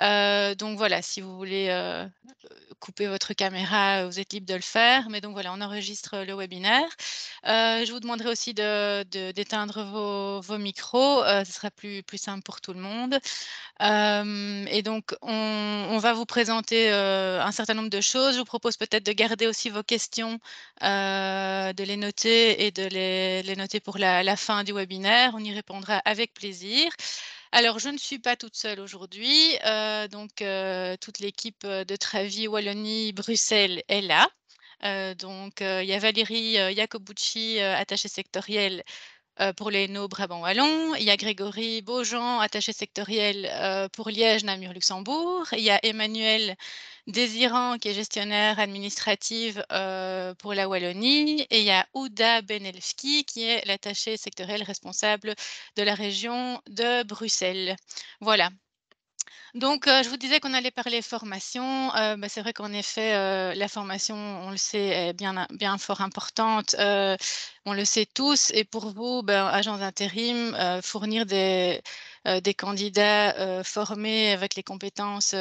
Euh, donc voilà, si vous voulez euh, couper votre caméra, euh, vous êtes libre de le faire. Mais donc voilà, on enregistre le webinaire. je vous demanderai aussi d'éteindre de, vos, micros. ce sera plus, plus, simple pour tout le monde. et donc, on, va vous présenter un certain nombre de choses. Je vous propose peut-être de garder aussi vos questions, de les noter et de les, les noter pour la, la fin du webinaire. On y répondra avec plaisir. Alors, je ne suis pas toute seule aujourd'hui. Euh, donc, euh, toute l'équipe euh, de Travi Wallonie-Bruxelles est là. donc, il y a Valérie Iacobucci, attachée sectorielle euh, pour les No Brabant Wallon, il y a Grégory Beaujean, attaché sectoriel euh, pour Liège, Namur, Luxembourg, il y a Emmanuel Désirant qui est gestionnaire administrative euh, pour la Wallonie et il y a Ouda Benelski qui est l'attaché sectoriel responsable de la région de Bruxelles. Voilà, donc, euh, je vous disais qu'on allait parler formation. Euh, bah, c'est vrai qu'en effet, euh, la formation, on le sait, est bien, bien fort importante. on le sait tous. Et pour vous, ben, agents d'intérim, fournir des, candidats formés avec les compétences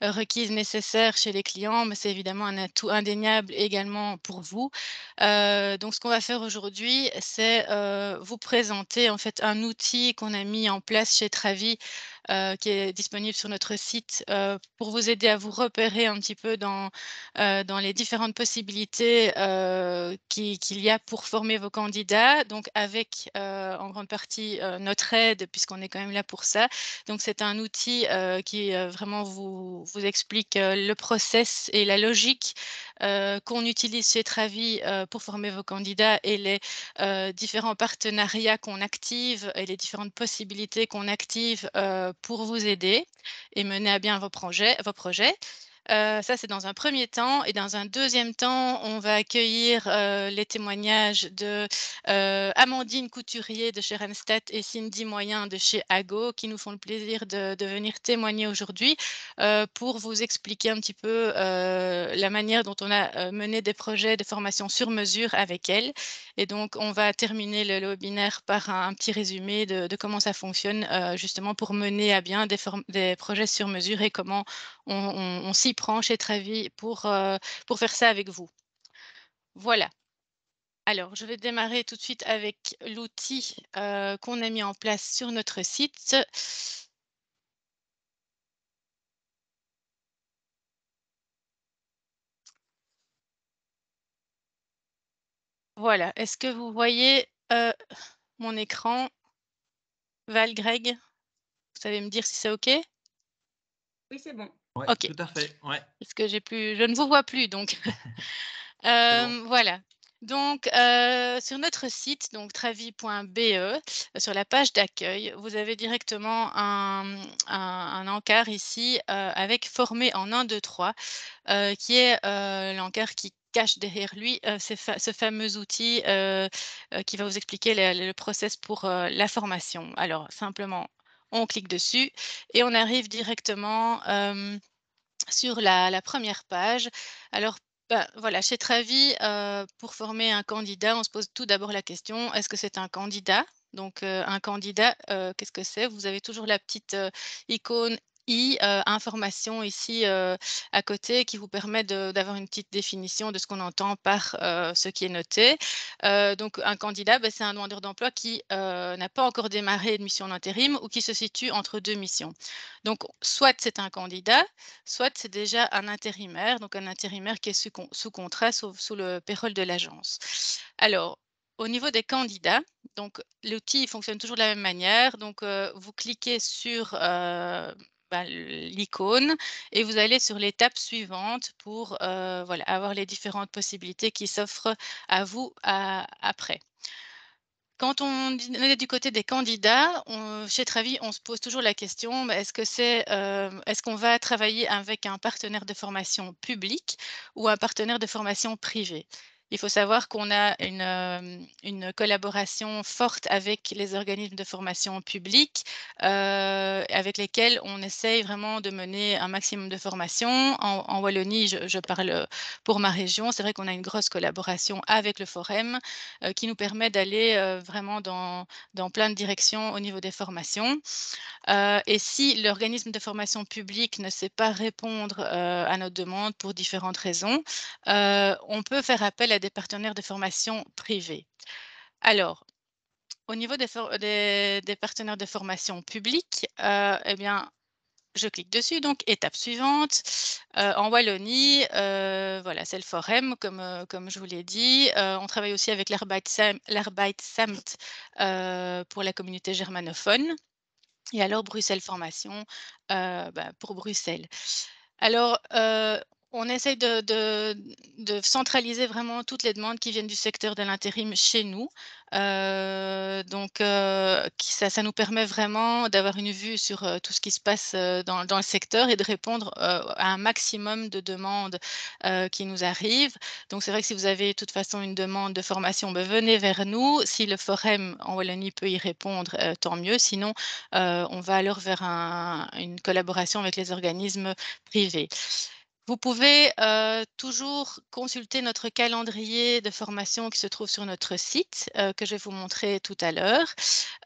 requises nécessaires chez les clients, ben, c'est évidemment un atout indéniable également pour vous. donc, ce qu'on va faire aujourd'hui, c'est vous présenter en fait un outil qu'on a mis en place chez Travi euh, qui est disponible sur notre site euh, pour vous aider à vous repérer un petit peu dans, euh, dans les différentes possibilités qu'il y a pour former vos candidats, donc avec en grande partie notre aide, puisqu'on est quand même là pour ça. Donc c'est un outil qui vraiment vous, vous explique le process et la logique euh, qu'on utilise chez Travi euh, pour former vos candidats et les euh, différents partenariats qu'on active et les différentes possibilités qu'on active pour vous aider et mener à bien Vos projets ça, c'est dans un premier temps. Et dans un deuxième temps, on va accueillir les témoignages de Amandine Couturier de chez Randstad et Cindy Moyen de chez Ago, qui nous font le plaisir de, venir témoigner aujourd'hui pour vous expliquer un petit peu la manière dont on a mené des projets de formation sur mesure avec elles. Et donc, on va terminer le, webinaire par un, petit résumé de, comment ça fonctionne justement pour mener à bien des, des projets sur mesure et comment on s'y prend chez Travi pour, euh, pour faire ça avec vous. Voilà. Alors, je vais démarrer tout de suite avec l'outil euh, qu'on a mis en place sur notre site. Voilà, est-ce que vous voyez euh, mon écran Val, Greg, vous savez me dire si c'est OK Oui, c'est bon. Oui, tout à fait. Parce que je ne vous vois plus, donc. Euh, voilà. Donc, euh, sur notre site, donc travi.be, euh, sur la page d'accueil, vous avez directement un, encart ici avec formé en 1, 2, 3, qui est l'encart qui cache derrière lui ce fameux outil qui va vous expliquer le, le process pour la formation. Alors, simplement on clique dessus et on arrive directement euh, sur la, première page. Alors, bah, voilà, chez Travi, euh, pour former un candidat, on se pose tout d'abord la question, est-ce que c'est un candidat donc, euh, un candidat, qu'est-ce que c'est Vous avez toujours la petite icône et information ici à côté qui vous permet d'avoir une petite définition de ce qu'on entend par ce qui est noté. donc, un candidat, bah, c'est un demandeur d'emploi qui n'a pas encore démarré une mission d'intérim ou qui se situe entre deux missions. Donc, soit c'est un candidat, soit c'est déjà un intérimaire, donc un intérimaire qui est sous, contrat, sous, le pérole de l'agence. Alors, au niveau des candidats, donc l'outil fonctionne toujours de la même manière. Donc vous cliquez sur bah, l'icône et vous allez sur l'étape suivante pour euh, avoir les différentes possibilités qui s'offrent à vous après. Quand on est du côté des candidats, chez Travi, on se pose toujours la question bah, est-ce que c'est, euh, est-ce qu'on va travailler avec un partenaire de formation public ou un partenaire de formation privé il faut savoir qu'on a euh, une, collaboration forte avec les organismes de formation publique, euh, avec lesquels on essaye vraiment de mener un maximum de formation. En, Wallonie, je, parle euh, pour ma région, c'est vrai qu'on a une grosse collaboration avec le Forum qui nous permet d'aller vraiment dans, dans, plein de directions au niveau des formations. et si l'organisme de formation publique ne sait pas répondre à notre demande pour différentes raisons, on peut faire appel à des partenaires de formation privés. Alors, au niveau des, des, partenaires de formation publique euh, eh bien, je clique dessus, donc étape suivante. Euh, en Wallonie, euh, voilà, c'est le forum, comme, euh, comme je vous l'ai dit. on travaille aussi avec l'Arbeitsamt pour la communauté germanophone. Et alors, Bruxelles Formation bah, pour Bruxelles. Alors, on essaye de, centraliser vraiment toutes les demandes qui viennent du secteur de l'intérim chez nous. Euh, donc, euh, ça, nous permet vraiment d'avoir une vue sur euh, tout ce qui se passe dans, le secteur et de répondre à un maximum de demandes qui nous arrivent. Donc, c'est vrai que si vous avez de toute façon une demande de formation, ben, venez vers nous. Si le forum en Wallonie peut y répondre, tant mieux. Sinon, on va alors vers une collaboration avec les organismes privés. Vous pouvez euh, toujours consulter notre calendrier de formation qui se trouve sur notre site, euh, que je vais vous montrer tout à l'heure,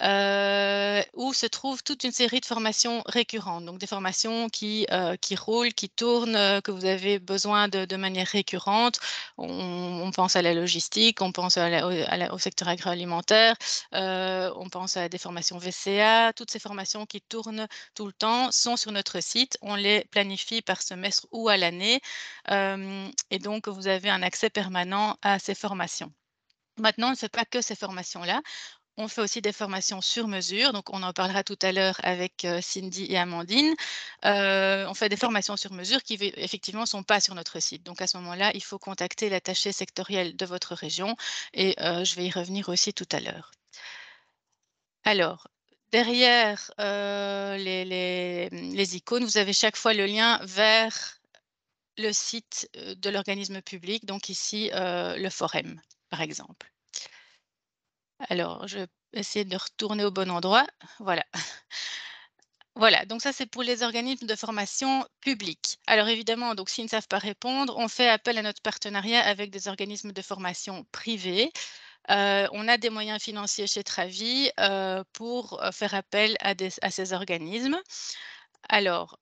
euh, où se trouve toute une série de formations récurrentes, donc des formations qui, qui roulent, qui tournent, que vous avez besoin de, de manière récurrente. On, pense à la logistique, on pense à au secteur agroalimentaire, on pense à des formations VCA, toutes ces formations qui tournent tout le temps sont sur notre site. On les planifie par semestre ou à la et donc, vous avez un accès permanent à ces formations. Maintenant, ce n'est pas que ces formations-là. On fait aussi des formations sur mesure, donc on en parlera tout à l'heure avec Cindy et Amandine. on fait des formations sur mesure qui effectivement ne sont pas sur notre site. Donc à ce moment-là, il faut contacter l'attaché sectoriel de votre région et je vais y revenir aussi tout à l'heure. Alors, derrière les, icônes, vous avez chaque fois le lien vers le site de l'organisme public, donc ici le forum, par exemple. Alors, je vais essayer de retourner au bon endroit. Voilà. Voilà, donc ça c'est pour les organismes de formation publique. Alors évidemment, donc s'ils ne savent pas répondre, on fait appel à notre partenariat avec des organismes de formation privés. on a des moyens financiers chez Travi pour faire appel à, à ces organismes. Alors,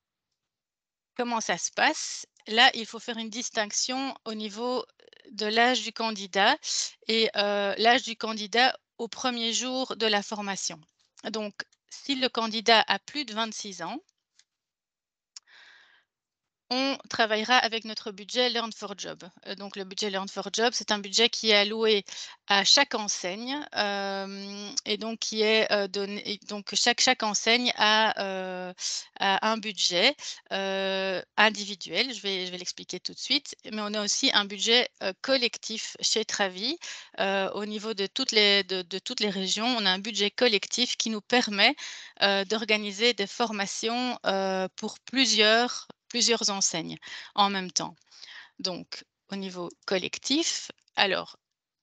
comment ça se passe Là, il faut faire une distinction au niveau de l'âge du candidat et l'âge du candidat au premier jour de la formation. Donc, si le candidat a plus de 26 ans, on travaillera avec notre budget Learn for Job. Euh, donc le budget Learn for Job, c'est un budget qui est alloué à chaque enseigne euh, et donc qui est euh, donné, donc chaque, chaque enseigne a, un budget individuel, je vais, je vais l'expliquer tout de suite, mais on a aussi un budget collectif chez Travi. au niveau de toutes, les, de, toutes les régions, on a un budget collectif qui nous permet d'organiser des formations pour plusieurs plusieurs enseignes en même temps. Donc, au niveau collectif, alors,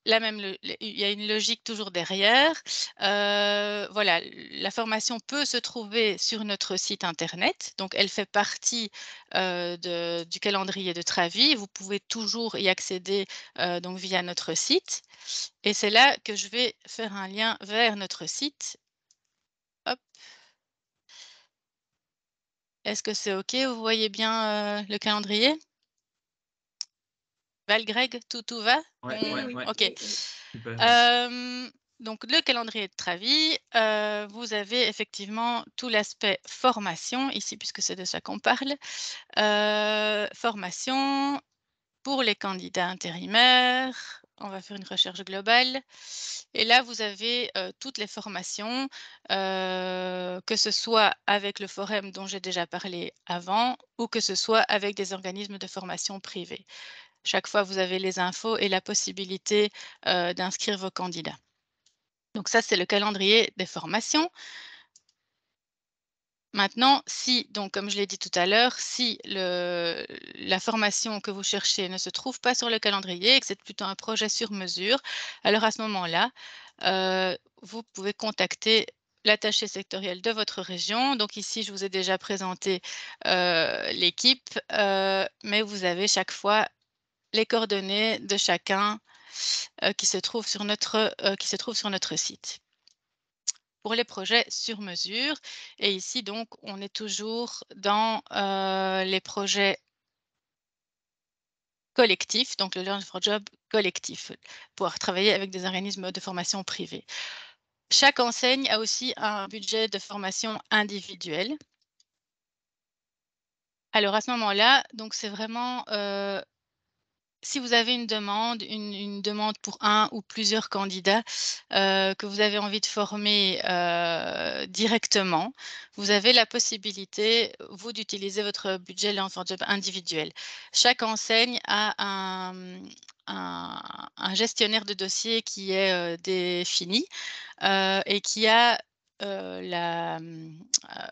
la même, il y a une logique toujours derrière. Euh, voilà, la formation peut se trouver sur notre site internet, donc elle fait partie euh, du calendrier de Travi. Vous pouvez toujours y accéder euh, donc via notre site. Et c'est là que je vais faire un lien vers notre site. Hop. Est-ce que c'est OK Vous voyez bien euh, le calendrier Val, Greg, tout, tout va Oui, OK. Euh, donc, le calendrier de Travi, euh, vous avez effectivement tout l'aspect formation, ici, puisque c'est de ça qu'on parle. formation pour les candidats intérimaires, on va faire une recherche globale. Et là, vous avez euh, toutes les formations, euh, que ce soit avec le forum dont j'ai déjà parlé avant ou que ce soit avec des organismes de formation privés. Chaque fois, vous avez les infos et la possibilité euh, d'inscrire vos candidats. Donc ça, c'est le calendrier des formations. Maintenant, si, donc comme je l'ai dit tout à l'heure, si la formation que vous cherchez ne se trouve pas sur le calendrier et que c'est plutôt un projet sur mesure, alors à ce moment-là, euh, vous pouvez contacter l'attaché sectoriel de votre région. Donc ici, je vous ai déjà présenté euh, l'équipe, euh, mais vous avez chaque fois les coordonnées de chacun qui se trouve qui se trouve sur notre site pour les projets sur mesure. Et ici, donc, on est toujours dans euh, les projets collectifs, donc le Learn for Job collectif, pour travailler avec des organismes de formation privée Chaque enseigne a aussi un budget de formation individuel. Alors à ce moment-là, donc c'est vraiment euh, si vous avez une demande, une, demande pour un ou plusieurs candidats euh, que vous avez envie de former euh, directement, vous avez la possibilité, vous, d'utiliser votre budget for job individuel. Chaque enseigne a un, gestionnaire de dossier qui est euh, défini et qui a euh, hum, euh,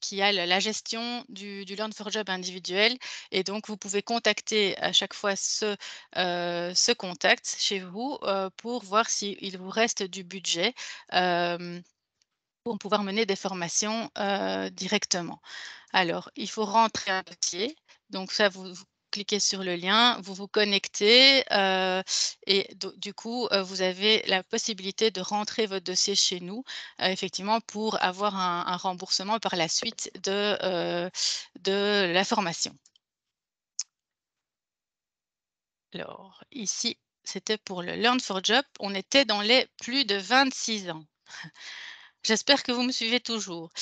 qui a la, gestion du, Learn for Job individuel. Et donc, vous pouvez contacter à chaque fois ce, euh, ce contact chez vous pour voir s'il vous reste du budget pour pouvoir mener des formations directement. Alors, il faut rentrer un dossier. Donc, ça, vous, vous cliquez sur le lien, vous vous connectez euh, et du coup, euh, vous avez la possibilité de rentrer votre dossier chez nous, euh, effectivement, pour avoir un, remboursement par la suite de, de la formation. Alors, ici, c'était pour le Learn for Job. On était dans les plus de 26 ans. J'espère que vous me suivez toujours.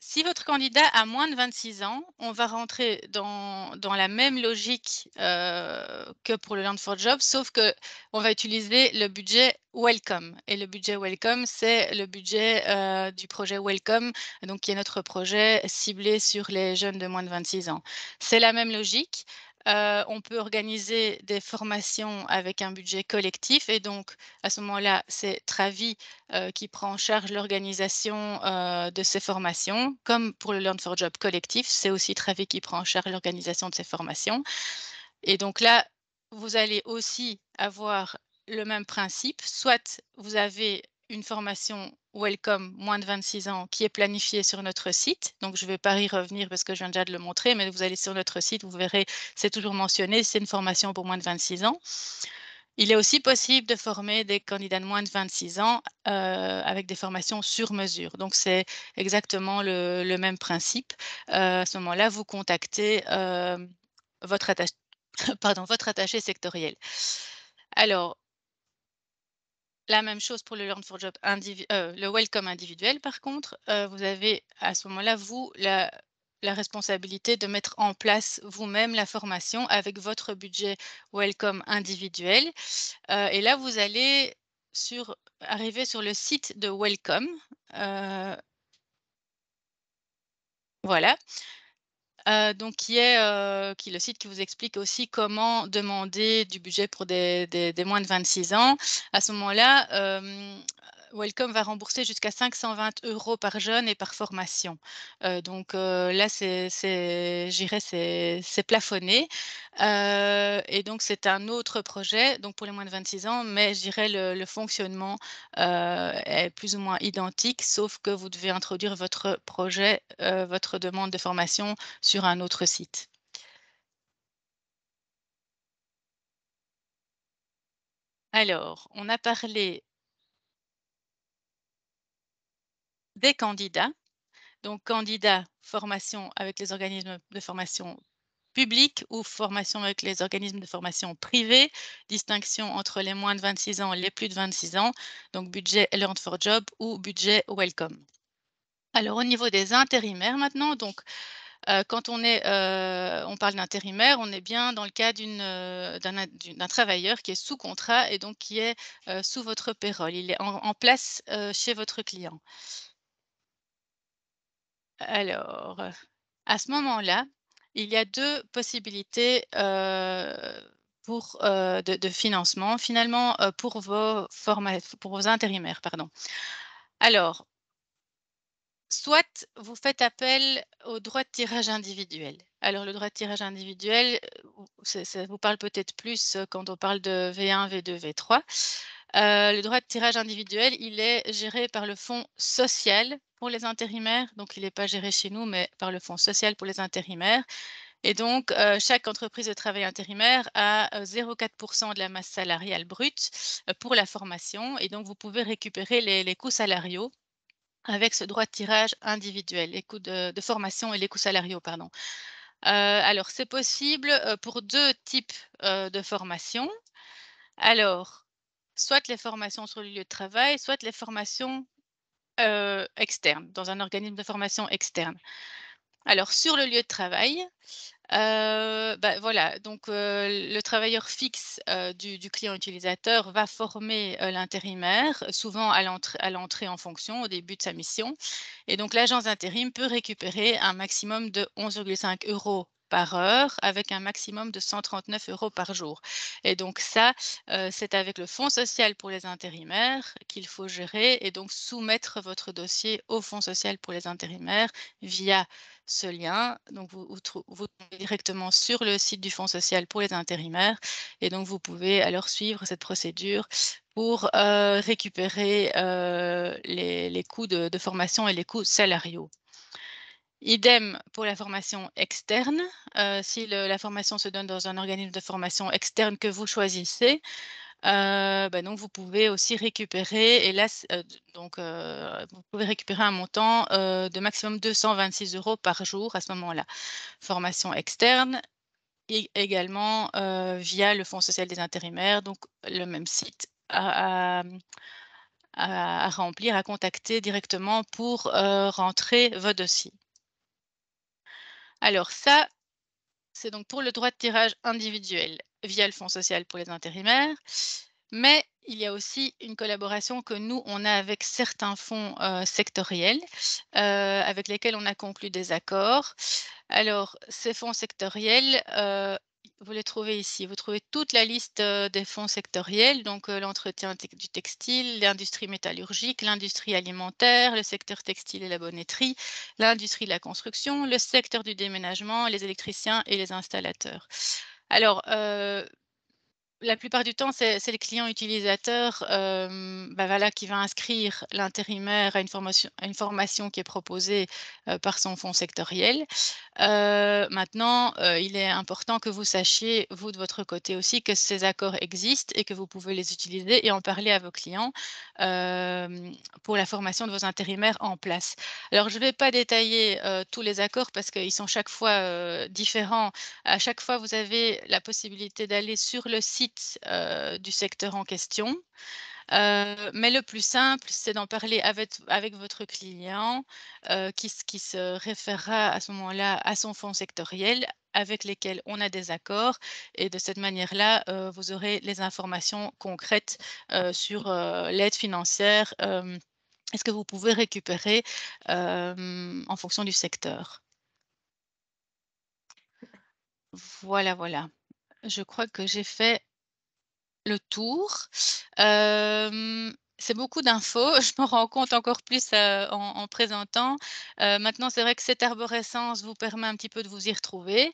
Si votre candidat a moins de 26 ans, on va rentrer dans, la même logique euh, que pour le Land for Job, sauf que on va utiliser le budget Welcome. Et le budget Welcome, c'est le budget euh, du projet Welcome, donc qui est notre projet ciblé sur les jeunes de moins de 26 ans. C'est la même logique. Euh, on peut organiser des formations avec un budget collectif et donc à ce moment-là, c'est Travi euh, qui prend en charge l'organisation euh, de ces formations. Comme pour le Learn for Job collectif, c'est aussi Travi qui prend en charge l'organisation de ces formations. Et donc là, vous allez aussi avoir le même principe, soit vous avez une formation Welcome moins de 26 ans qui est planifiée sur notre site. Donc, je ne vais pas y revenir parce que je viens déjà de le montrer, mais vous allez sur notre site, vous verrez, c'est toujours mentionné, c'est une formation pour moins de 26 ans. Il est aussi possible de former des candidats de moins de 26 ans euh, avec des formations sur mesure. Donc, c'est exactement le, même principe. Euh, à ce moment-là, vous contactez euh, votre, Pardon, votre attaché sectoriel. Alors, la même chose pour le Learn for Job, euh, le Welcome individuel, par contre, euh, vous avez à ce moment-là, vous, la, responsabilité de mettre en place vous-même la formation avec votre budget Welcome individuel. Euh, et là, vous allez sur, arriver sur le site de Welcome. voilà. Euh, donc qui est, euh, qui le site qui vous explique aussi comment demander du budget pour des, des, des moins de 26 ans. À ce moment-là, euh, Welcome va rembourser jusqu'à 520 euros par jeune et par formation. Euh, donc euh, là, c'est, c'est plafonné. Euh, et donc, c'est un autre projet donc pour les moins de 26 ans, mais je le, le fonctionnement est plus ou moins identique, sauf que vous devez introduire votre projet, votre demande de formation sur un autre site. Alors, on a parlé des candidats. Donc, candidats, formation avec les organismes de formation publics ou formation avec les organismes de formation privés, distinction entre les moins de 26 ans et les plus de 26 ans, donc budget Learn for Job ou budget Welcome. Alors, au niveau des intérimaires maintenant, donc, euh, quand on, est, euh, on parle d'intérimaire, on est bien dans le cas euh, d'un travailleur qui est sous contrat et donc qui est sous votre pérole. Il est en place chez votre client. Alors, à ce moment-là, il y a deux possibilités euh, pour, euh, de, financement, finalement, euh, pour, vos pour vos intérimaires. Alors, soit vous faites appel au droit de tirage individuel. Alors, le droit de tirage individuel, ça, vous parle peut-être plus quand on parle de V1, V2, V3. le droit de tirage individuel, il est géré par le Fonds social pour les intérimaires. Donc, il n'est pas géré chez nous, mais par le Fonds social pour les intérimaires. Et donc, euh, chaque entreprise de travail intérimaire a 0,4% euh, de la masse salariale brute euh, pour la formation. Et donc, vous pouvez récupérer les, coûts salariaux avec ce droit de tirage individuel, les coûts de, formation et les coûts salariaux, pardon. alors, c'est possible pour deux types de formations. Alors, soit les formations sur le lieu de travail, soit les formations euh, externe, dans un organisme de formation externe. Alors, sur le lieu de travail, euh, bah, voilà, donc euh, le travailleur fixe du, du, client utilisateur va former l'intérimaire, souvent à l'entrée en fonction, au début de sa mission. Et donc l'agence d'intérim peut récupérer un maximum de 11,5 euros par heure avec un maximum de 139 euros par jour. Et donc ça, c'est avec le Fonds social pour les intérimaires qu'il faut gérer et donc soumettre votre dossier au Fonds social pour les intérimaires via ce lien. Donc vous, vous, directement sur le site du Fonds social pour les intérimaires et donc vous pouvez alors suivre cette procédure pour récupérer les, coûts de formation et les coûts salariaux. Idem pour la formation externe. Euh, si la formation se donne dans un organisme de formation externe que vous choisissez, euh, ben donc vous pouvez aussi récupérer, et là, euh, donc, vous pouvez récupérer un montant de maximum 226 euros par jour à ce moment-là. Formation externe et également via le Fonds social des intérimaires, donc le même site à, remplir, à contacter directement pour rentrer vos dossiers. Alors ça, c'est donc pour le droit de tirage individuel via le Fonds social pour les intérimaires. Mais il y a aussi une collaboration que nous, on a avec certains fonds euh, sectoriels euh, avec lesquels on a conclu des accords. Alors, ces fonds sectoriels, euh, vous les trouvez ici. Vous trouvez toute la liste euh, des fonds sectoriels, donc euh, l'entretien du textile, l'industrie métallurgique, l'industrie alimentaire, le secteur textile et la bonnetterie, l'industrie de la construction, le secteur du déménagement, les électriciens et les installateurs. Alors, euh, la plupart du temps, c'est le client utilisateur euh, bah voilà, qui va inscrire l'intérimaire à, une formation qui est proposée euh, par son fonds sectoriel. Euh, maintenant, il est important que vous sachiez, vous de votre côté aussi, que ces accords existent et que vous pouvez les utiliser et en parler à vos clients pour la formation de vos intérimaires en place. Alors, je ne vais pas détailler tous les accords parce qu'ils sont chaque fois différents. À chaque fois, vous avez la possibilité d'aller sur le site du secteur en question. mais le plus simple, c'est d'en parler avec, avec, votre client euh, qui, qui, se référera à ce moment-là à son fonds sectoriel avec lesquels on a des accords. Et de cette manière-là, vous aurez les informations concrètes sur l'aide financière est ce que vous pouvez récupérer en fonction du secteur. Voilà, voilà. Je crois que j'ai fait le tour c'est beaucoup d'infos. Je m'en rends compte encore plus euh, en, présentant. Euh, maintenant, c'est vrai que cette arborescence vous permet un petit peu de vous y retrouver.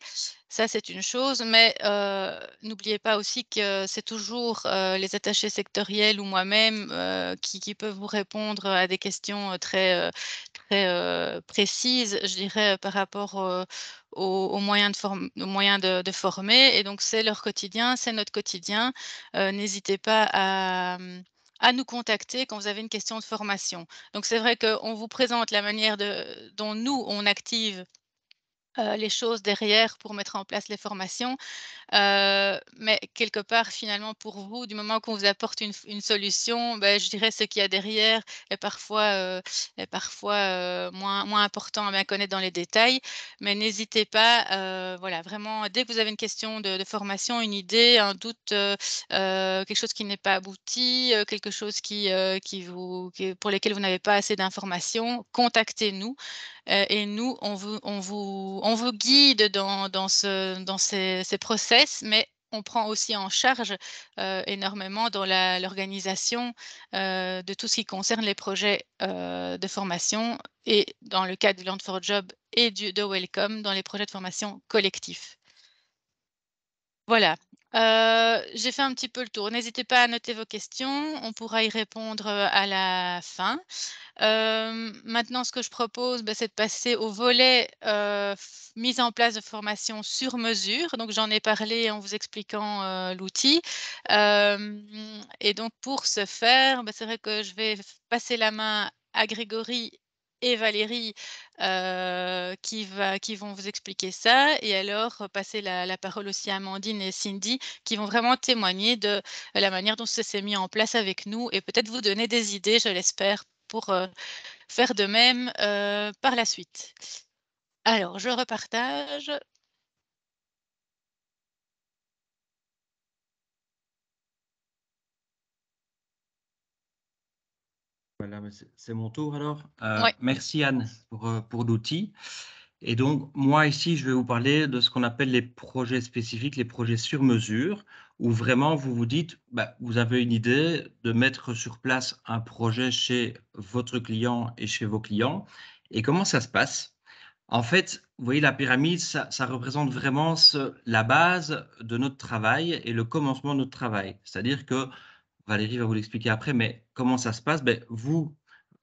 Ça, c'est une chose, mais euh, n'oubliez pas aussi que c'est toujours les attachés sectoriels ou moi-même qui, peuvent vous répondre à des questions très, précises, je dirais, par rapport aux, moyens, de, de, former. Et donc, c'est leur quotidien, c'est notre quotidien. N'hésitez pas à à nous contacter quand vous avez une question de formation. Donc c'est vrai qu'on vous présente la manière de, dont nous, on active euh, les choses derrière pour mettre en place les formations. Euh, mais quelque part, finalement, pour vous, du moment qu'on vous apporte une, solution, ben, je dirais ce qu'il y a derrière est parfois, euh, parfois moins, moins important à bien connaître dans les détails. Mais n'hésitez pas, voilà, vraiment, dès que vous avez une question de, formation, une idée, un doute, quelque chose qui n'est pas abouti, quelque chose qui, qui vous, pour lequel vous n'avez pas assez d'informations, contactez-nous et nous, on on vous on vous guide dans, ces, process, mais on prend aussi en charge euh, énormément dans l'organisation euh, de tout ce qui concerne les projets euh, de formation et dans le cas du Land for Job et de Welcome dans les projets de formation collectifs. Voilà, euh, j'ai fait un petit peu le tour. N'hésitez pas à noter vos questions. On pourra y répondre euh, à la fin. Euh, maintenant, ce que je propose, bah, c'est de passer au volet mise en place de formation sur mesure. Donc, j'en ai parlé en vous expliquant l'outil. et donc, pour ce faire, bah, c'est vrai que je vais passer la main à Grégory et Valérie qui, va, qui vont vous expliquer ça. Et alors, passer la, parole aussi à Amandine et Cindy qui vont vraiment témoigner de la manière dont ça s'est mis en place avec nous et peut-être vous donner des idées, je l'espère, pour faire de même par la suite. Alors, je repartage Bah, c'est mon tour alors. Euh, merci Anne pour, euh, pour l'outil. Et donc, moi ici, je vais vous parler de ce qu'on appelle les projets spécifiques, les projets sur mesure, où vraiment vous vous dites, bah, vous avez une idée de mettre sur place un projet chez votre client et chez vos clients. Et comment ça se passe En fait, vous voyez, la pyramide, ça, représente vraiment ce, la base de notre travail et le commencement de notre travail. C'est-à-dire que Valérie va vous l'expliquer après, mais comment ça se passe ben, Vous,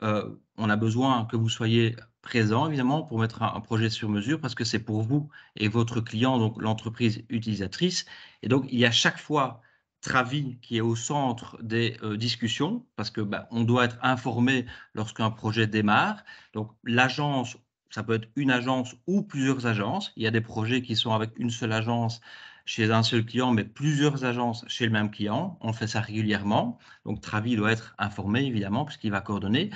euh, on a besoin que vous soyez présent, évidemment, pour mettre un, projet sur mesure, parce que c'est pour vous et votre client, donc l'entreprise utilisatrice. Et donc, il y a chaque fois Travi qui est au centre des euh, discussions, parce que ben, on doit être informé lorsqu'un projet démarre. Donc, l'agence ça peut être une agence ou plusieurs agences. Il y a des projets qui sont avec une seule agence chez un seul client, mais plusieurs agences chez le même client. On fait ça régulièrement. Donc, Travi doit être informé, évidemment, puisqu'il va coordonner.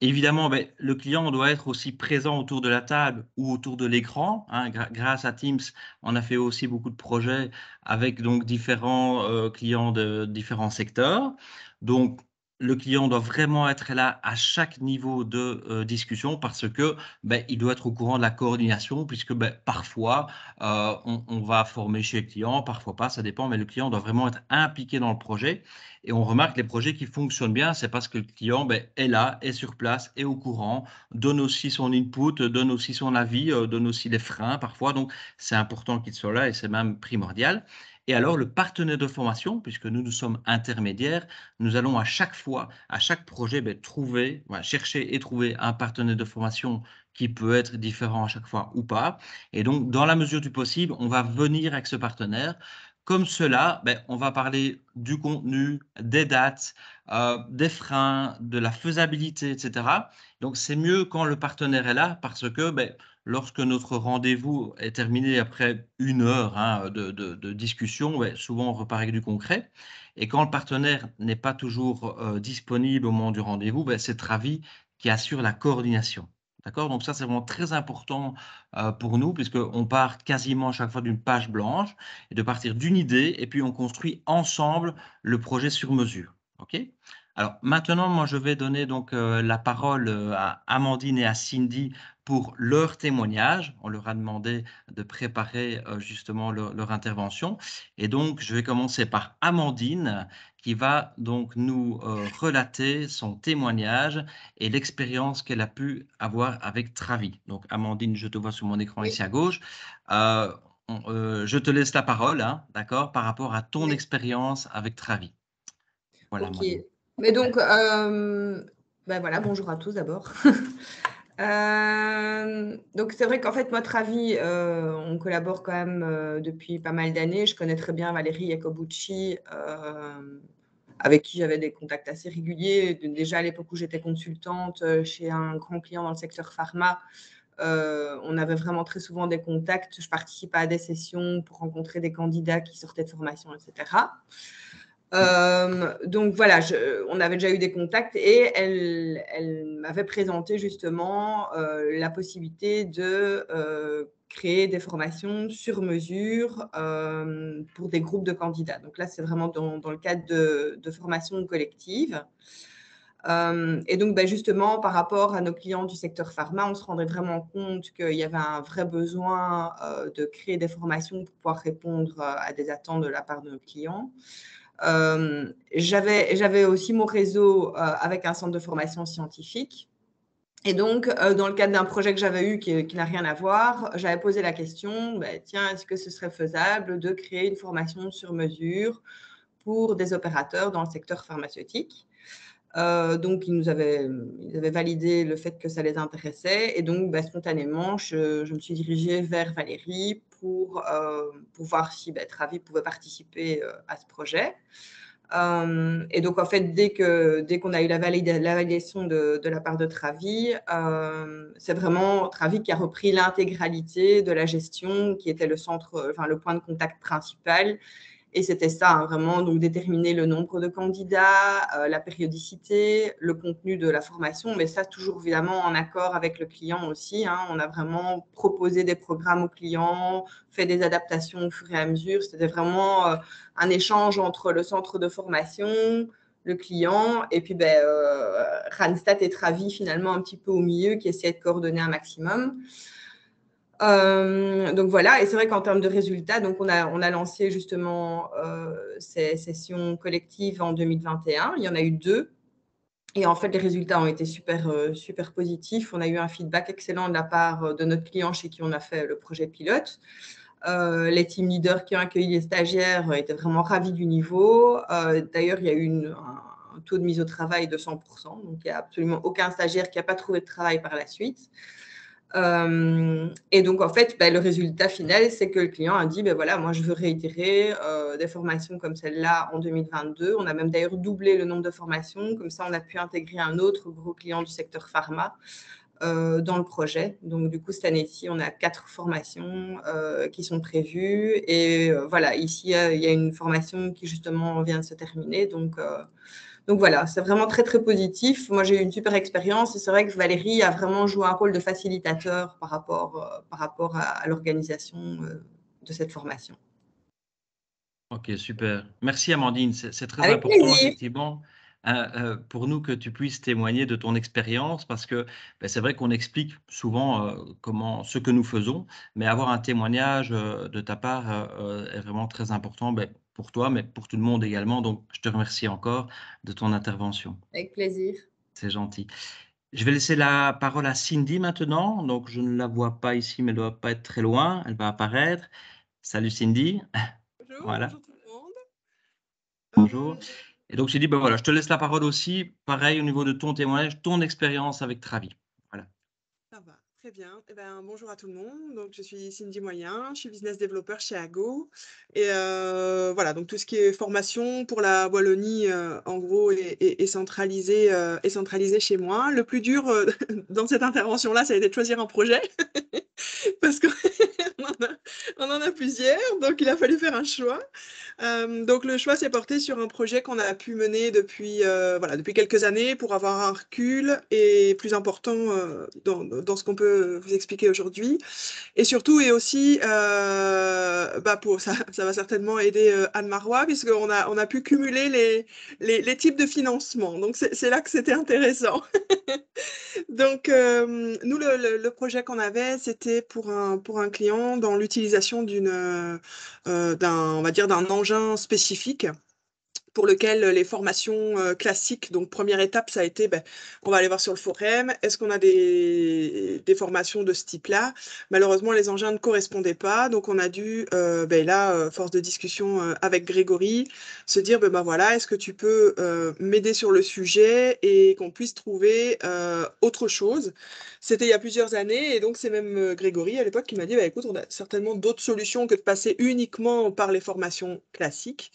Évidemment, ben, le client doit être aussi présent autour de la table ou autour de l'écran. Hein. Grâce à Teams, on a fait aussi beaucoup de projets avec donc différents euh, clients de différents secteurs. Donc, le client doit vraiment être là à chaque niveau de euh, discussion parce que ben, il doit être au courant de la coordination puisque ben, parfois euh, on, va former chez le client, parfois pas, ça dépend, mais le client doit vraiment être impliqué dans le projet. Et on remarque les projets qui fonctionnent bien, c'est parce que le client ben, est là, est sur place, est au courant, donne aussi son input, donne aussi son avis, euh, donne aussi les freins parfois. Donc c'est important qu'il soit là et c'est même primordial. Et alors, le partenaire de formation, puisque nous, nous sommes intermédiaires, nous allons à chaque fois, à chaque projet, ben, trouver, chercher et trouver un partenaire de formation qui peut être différent à chaque fois ou pas. Et donc, dans la mesure du possible, on va venir avec ce partenaire. Comme cela, ben, on va parler du contenu, des dates, euh, des freins, de la faisabilité, etc. Donc, c'est mieux quand le partenaire est là parce que ben, lorsque notre rendez-vous est terminé après une heure hein, de, discussion, souvent on repart avec du concret. Et quand le partenaire n'est pas toujours euh, disponible au moment du rendez-vous, ben, c'est Travi qui assure la coordination. D'accord Donc ça, c'est vraiment très important euh, pour nous, puisqu'on part quasiment à chaque fois d'une page blanche, et de partir d'une idée, et puis on construit ensemble le projet sur mesure. OK alors maintenant, moi, je vais donner donc euh, la parole euh, à Amandine et à Cindy pour leur témoignage. On leur a demandé de préparer euh, justement leur, intervention. Et donc, je vais commencer par Amandine qui va donc nous relater son témoignage et l'expérience qu'elle a pu avoir avec Travi. Donc, Amandine, je te vois sur mon écran ici à gauche. je te laisse la parole, hein, d'accord, par rapport à ton expérience avec Travi. Voilà, mais donc, euh, ben voilà, bonjour à tous d'abord. Euh, donc c'est vrai qu'en fait, notre avis, euh, on collabore quand même depuis pas mal d'années. Je connais très bien Valérie Iacobucci, avec qui j'avais des contacts assez réguliers. Déjà à l'époque où j'étais consultante chez un grand client dans le secteur pharma, on avait vraiment très souvent des contacts. Je participais à des sessions pour rencontrer des candidats qui sortaient de formation, etc. Euh, donc voilà, je, on avait déjà eu des contacts et elle, elle m'avait présenté justement euh, la possibilité de euh, créer des formations sur mesure pour des groupes de candidats. Donc là, c'est vraiment dans, le cadre de, formations collectives. et donc bah, justement, par rapport à nos clients du secteur pharma, on se rendait vraiment compte qu'il y avait un vrai besoin de créer des formations pour pouvoir répondre à des attentes de la part de nos clients. Euh, j'avais aussi mon réseau euh, avec un centre de formation scientifique. Et donc, euh, dans le cadre d'un projet que j'avais eu qui, n'a rien à voir, j'avais posé la question, bah, tiens, est-ce que ce serait faisable de créer une formation sur mesure pour des opérateurs dans le secteur pharmaceutique donc, ils, nous avaient, validé le fait que ça les intéressait. Et donc, bah, spontanément, je, je, me suis dirigée vers Valérie euh, pour, voir si ben, Travi pouvait participer euh, à ce projet. Euh, et donc, en fait, dès qu'on dès qu'on a eu la, validation de, de, la part de Travi, c'est vraiment Travi qui a repris l'intégralité de la gestion, qui était le centre, enfin, le point de contact principal, et c'était ça, hein, vraiment, donc déterminer le nombre de candidats, euh, la périodicité, le contenu de la formation, mais ça toujours évidemment en accord avec le client aussi. Hein. on a vraiment proposé des programmes aux clients, fait des adaptations au fur et à mesure. C'était vraiment euh, un échange entre le centre de formation, le client, et puis ben, euh, Randstad et Travi finalement un petit peu au milieu qui essayaient de coordonner un maximum. Euh, donc voilà, et c'est vrai qu'en termes de résultats, donc on a, lancé justement euh, ces sessions collectives en 2021. Il y en a eu deux. Et en fait, les résultats ont été super, euh, super positifs. On a eu un feedback excellent de la part de notre client chez qui on a fait le projet pilote. les team leaders qui ont accueilli les stagiaires étaient vraiment ravis du niveau. D'ailleurs, il y a eu un, un taux de mise au travail de 100%. Donc, il n'y a absolument aucun stagiaire qui n'a pas trouvé de travail par la suite. Euh, et donc, en fait, bah, le résultat final, c'est que le client a dit, ben voilà, moi, je veux réitérer euh, des formations comme celle-là en 2022. On a même d'ailleurs doublé le nombre de formations. Comme ça, on a pu intégrer un autre gros client du secteur pharma euh, dans le projet. Donc, du coup, cette année-ci, on a quatre formations qui sont prévues. Et voilà, ici, il y a une formation qui, justement, vient de se terminer. Donc, donc voilà, c'est vraiment très très positif. Moi j'ai eu une super expérience et c'est vrai que Valérie a vraiment joué un rôle de facilitateur par rapport, euh, par rapport à, l'organisation euh, de cette formation. Ok, super. Merci Amandine, c'est très important effectivement euh, pour nous que tu puisses témoigner de ton expérience, parce que ben, c'est vrai qu'on explique souvent comment ce que nous faisons, mais avoir un témoignage de ta part est vraiment très important ben, pour toi, mais pour tout le monde également. Donc, je te remercie encore de ton intervention. Avec plaisir. C'est gentil. Je vais laisser la parole à Cindy maintenant. Donc, je ne la vois pas ici, mais elle ne doit pas être très loin. Elle va apparaître. Salut Cindy. Bonjour. Bonjour tout le monde. Bonjour. Et donc, Cindy, ben voilà, je te laisse la parole aussi. Pareil, au niveau de ton témoignage, ton expérience avec Travi. Très bien. Eh ben, bonjour à tout le monde. Donc, je suis Cindy Moyen, je suis business développeur chez Ago. Et euh, voilà, donc tout ce qui est formation pour la Wallonie, euh, en gros, est, centralisé, euh, est centralisé chez moi. Le plus dur dans cette intervention-là, ça a été de choisir un projet. parce qu'on en, en, a plusieurs, donc il a fallu faire un choix. Euh, donc le choix s'est porté sur un projet qu'on a pu mener depuis, euh, voilà, depuis quelques années pour avoir un recul et plus important euh, dans, ce qu'on peut vous expliquer aujourd'hui. Et surtout, et aussi, bah pour, ça, ça va certainement aider Anne Marois, puisqu'on a, on a pu cumuler les, les, types de financement. Donc c'est là que c'était intéressant. donc nous, le projet qu'on avait, c'était pour un, pour un client dans l'utilisation d'une, euh, euh, d'un, on va dire, d'un engin spécifique pour lequel euh, les formations euh, classiques, donc première étape, ça a été, ben, on va aller voir sur le forum, est-ce qu'on a des, formations de ce type-là Malheureusement, les engins ne correspondaient pas, donc on a dû, euh, ben, là, force de discussion avec Grégory, se dire, ben, ben, voilà, est-ce que tu peux m'aider sur le sujet et qu'on puisse trouver autre chose C'était il y a plusieurs années, et donc c'est même Grégory à l'époque qui m'a dit, écoute, on a certainement d'autres solutions que de passer uniquement par les formations classiques.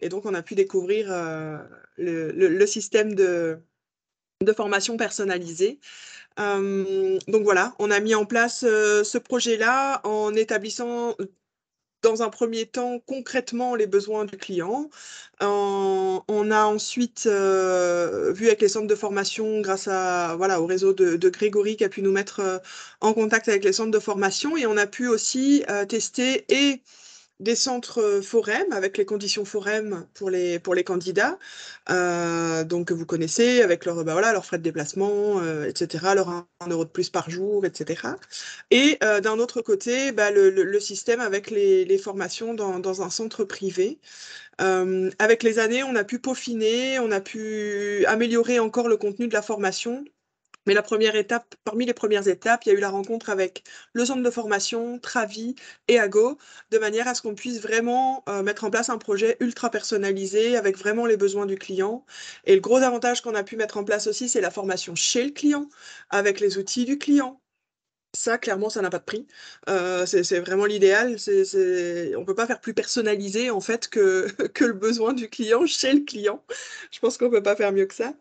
Et donc, on a pu découvrir euh, le, système de, de formation personnalisée. Euh, donc voilà, on a mis en place euh, ce projet-là en établissant dans un premier temps concrètement les besoins du client. on a ensuite vu avec les centres de formation, grâce à, voilà, au réseau de, de Grégory qui a pu nous mettre en contact avec les centres de formation, et on a pu aussi tester et des centres euh, FOREM avec les conditions FOREM pour les, pour les candidats, euh, donc que vous connaissez avec leur, bah, voilà, leur frais de déplacement, euh, etc., leur 1, euro de plus par jour, etc. Et d'un autre côté, bah, le, système avec les, formations dans, dans, un centre privé. avec les années, on a pu peaufiner, on a pu améliorer encore le contenu de la formation mais la première étape, parmi les premières étapes, il y a eu la rencontre avec le centre de formation, Travi et Ago, de manière à ce qu'on puisse vraiment euh, mettre en place un projet ultra personnalisé avec vraiment les besoins du client. Et le gros avantage qu'on a pu mettre en place aussi, c'est la formation chez le client, avec les outils du client, ça, clairement, ça n'a pas de prix. Euh, c'est vraiment l'idéal. On ne peut pas faire plus personnalisé en fait que, le besoin du client chez le client. Je pense qu'on ne peut pas faire mieux que ça.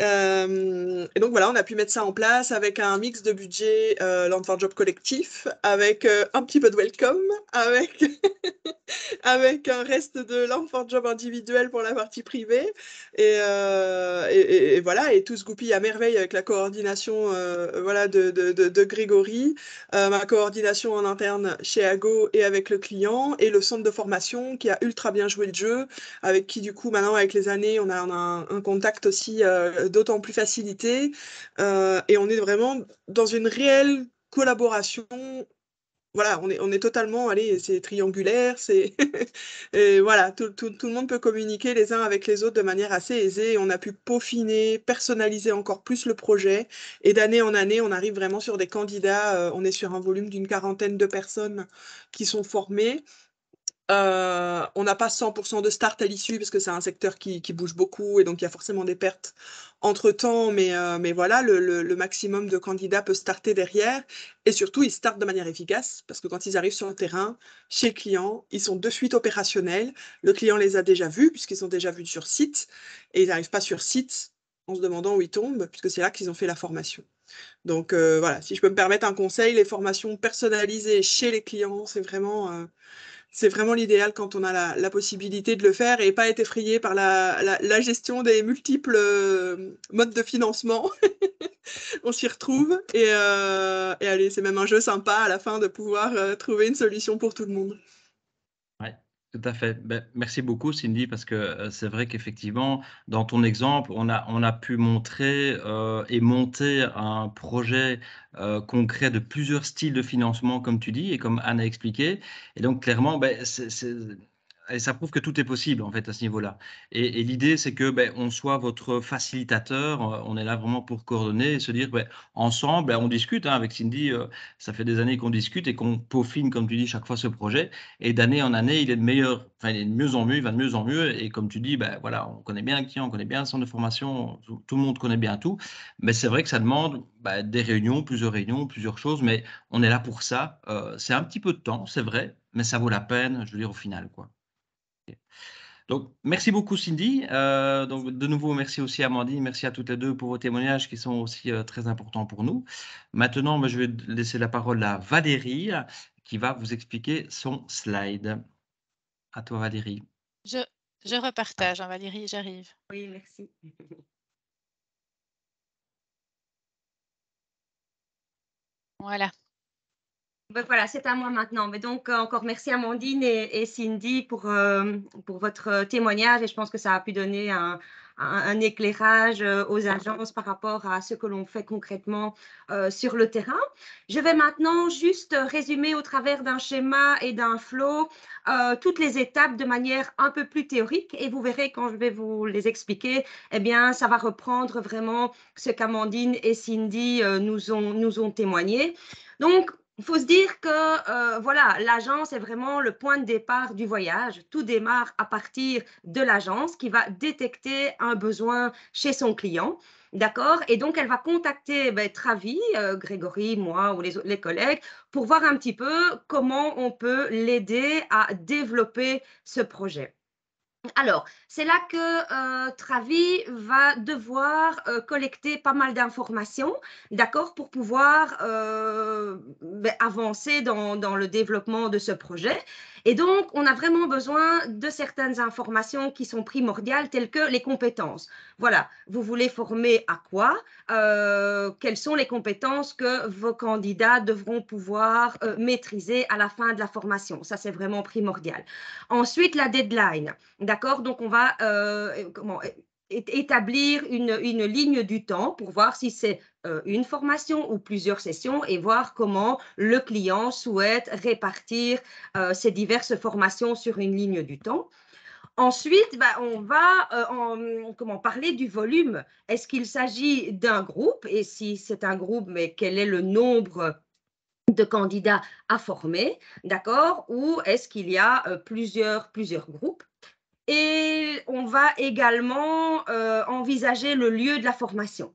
Euh, et donc voilà, on a pu mettre ça en place avec un mix de budget euh, Land Job collectif, avec euh, un petit peu de welcome, avec, un reste de Land for Job individuel pour la partie privée. Et, voilà, et tout se goupille à merveille avec la coordination de Grégory euh, ma coordination en interne chez Ago et avec le client, et le centre de formation qui a ultra bien joué le jeu, avec qui du coup maintenant avec les années on a un, contact aussi euh, d'autant plus facilité, euh, et on est vraiment dans une réelle collaboration voilà, on est, on est totalement, allez, c'est triangulaire, c'est. voilà, tout, le monde peut communiquer les uns avec les autres de manière assez aisée. On a pu peaufiner, personnaliser encore plus le projet. Et d'année en année, on arrive vraiment sur des candidats. Euh, on est sur un volume d'une quarantaine de personnes qui sont formées. Euh, on n'a pas 100% de start à l'issue parce que c'est un secteur qui, bouge beaucoup et donc il y a forcément des pertes entre temps, mais, euh, voilà, le, maximum de candidats peut starter derrière et surtout ils startent de manière efficace parce que quand ils arrivent sur le terrain, chez le client, ils sont de suite opérationnels. Le client les a déjà vus puisqu'ils sont déjà vus sur site et ils n'arrivent pas sur site en se demandant où ils tombent puisque c'est là qu'ils ont fait la formation. Donc euh, voilà, si je peux me permettre un conseil, les formations personnalisées chez les clients, c'est vraiment c'est vraiment l'idéal quand on a la, possibilité de le faire et pas être effrayé par la, gestion des multiples euh, modes de financement. on s'y retrouve et, euh, c'est même un jeu sympa à la fin de pouvoir euh, trouver une solution pour tout le monde. Tout à fait. Ben, merci beaucoup, Cindy, parce que euh, c'est vrai qu'effectivement, dans ton exemple, on a, on a pu montrer euh, et monter un projet euh, concret de plusieurs styles de financement, comme tu dis et comme Anne a expliqué. Et donc, clairement, ben, c'est et ça prouve que tout est possible en fait à ce niveau-là. Et, l'idée, c'est que ben, on soit votre facilitateur. Euh, on est là vraiment pour coordonner et se dire ben, ensemble, ben, on discute. Hein, avec Cindy, euh, ça fait des années qu'on discute et qu'on peaufine, comme tu dis, chaque fois ce projet. Et d'année en année, il est de meilleur, enfin, il est de mieux en mieux, il va de mieux en mieux. Et comme tu dis, ben, voilà, on connaît bien qui, client, on connaît bien le centre de formation, tout, le monde connaît bien tout. Mais c'est vrai que ça demande ben, des réunions, plusieurs réunions, plusieurs choses. Mais on est là pour ça. Euh, c'est un petit peu de temps, c'est vrai, mais ça vaut la peine. Je veux dire au final, quoi. Donc, merci beaucoup, Cindy. Euh, donc, de nouveau, merci aussi, Amandine. Merci à toutes les deux pour vos témoignages qui sont aussi euh, très importants pour nous. Maintenant, je vais laisser la parole à Valérie qui va vous expliquer son slide. À toi, Valérie. Je, repartage, hein, Valérie, j'arrive. Oui, merci. Voilà. Ben voilà, c'est à moi maintenant. Mais donc, euh, encore merci Amandine et, et Cindy pour, euh, pour votre témoignage. Et je pense que ça a pu donner un, éclairage euh, aux agences par rapport à ce que l'on fait concrètement sur le terrain. Je vais maintenant juste résumer au travers d'un schéma et d'un flow toutes les étapes de manière un peu plus théorique. Et vous verrez, quand je vais vous les expliquer, eh bien, ça va reprendre vraiment ce qu'Amandine et Cindy nous, ont, nous ont témoigné. Donc, il faut se dire que euh, voilà, l'agence est vraiment le point de départ du voyage. Tout démarre à partir de l'agence qui va détecter un besoin chez son client. D'accord Et donc, elle va contacter ben, Travi, euh, Grégory, moi ou les, les, collègues pour voir un petit peu comment on peut l'aider à développer ce projet. Alors, c'est là que euh, Travi va devoir euh, collecter pas mal d'informations, d'accord, pour pouvoir euh, ben, avancer dans, le développement de ce projet. Et donc, on a vraiment besoin de certaines informations qui sont primordiales, telles que les compétences. Voilà, vous voulez former à quoi euh, Quelles sont les compétences que vos candidats devront pouvoir euh, maîtriser à la fin de la formation Ça, c'est vraiment primordial. Ensuite, la deadline. D'accord Donc, on va... Euh, comment établir une, ligne du temps pour voir si c'est euh, une formation ou plusieurs sessions et voir comment le client souhaite répartir ces euh, diverses formations sur une ligne du temps. Ensuite, bah, on va euh, comment, parler du volume. Est-ce qu'il s'agit d'un groupe Et si c'est un groupe, mais quel est le nombre de candidats à former, d'accord Ou est-ce qu'il y a plusieurs, plusieurs groupes et on va également euh, envisager le lieu de la formation.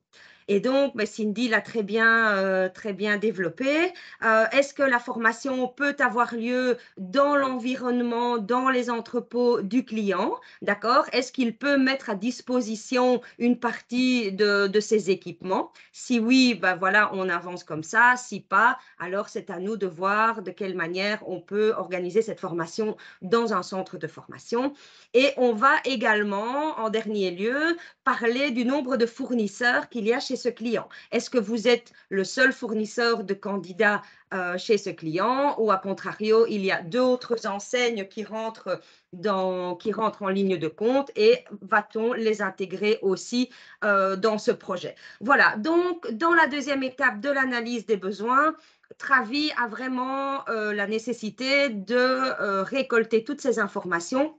Et donc, mais ben, Cindy l'a très bien, euh, très bien développé. Euh, est-ce que la formation peut avoir lieu dans l'environnement, dans les entrepôts du client D'accord Est-ce qu'il peut mettre à disposition une partie de, de ses équipements Si oui, ben voilà, on avance comme ça. Si pas, alors c'est à nous de voir de quelle manière on peut organiser cette formation dans un centre de formation. Et on va également, en dernier lieu, parler du nombre de fournisseurs qu'il y a chez client Est-ce que vous êtes le seul fournisseur de candidats euh, chez ce client ou à contrario, il y a d'autres enseignes qui rentrent, dans, qui rentrent en ligne de compte et va-t-on les intégrer aussi euh, dans ce projet Voilà, donc dans la deuxième étape de l'analyse des besoins, Travi a vraiment euh, la nécessité de récolter toutes ces informations